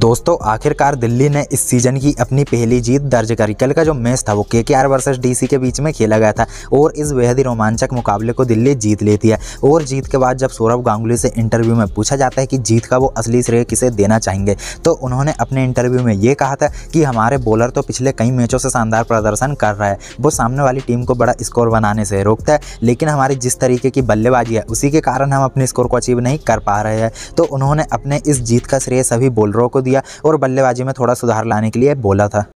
दोस्तों आखिरकार दिल्ली ने इस सीजन की अपनी पहली जीत दर्ज करी कल का जो मैच था वो के के आर वर्सेज डीसी के बीच में खेला गया था और इस बेहद ही रोमांचक मुकाबले को दिल्ली जीत लेती है और जीत के बाद जब सौरभ गांगुली से इंटरव्यू में पूछा जाता है कि जीत का वो असली श्रेय किसे देना चाहेंगे तो उन्होंने अपने इंटरव्यू में ये कहा था कि हमारे बॉलर तो पिछले कई मैचों से शानदार प्रदर्शन कर रहा है वो सामने वाली टीम को बड़ा स्कोर बनाने से रोकता है लेकिन हमारी जिस तरीके की बल्लेबाजी है उसी के कारण हम अपने स्कोर को अचीव नहीं कर पा रहे हैं तो उन्होंने अपने इस जीत का श्रेय सभी बॉलरों को दिया दिया और बल्लेबाजी में थोड़ा सुधार लाने के लिए बोला था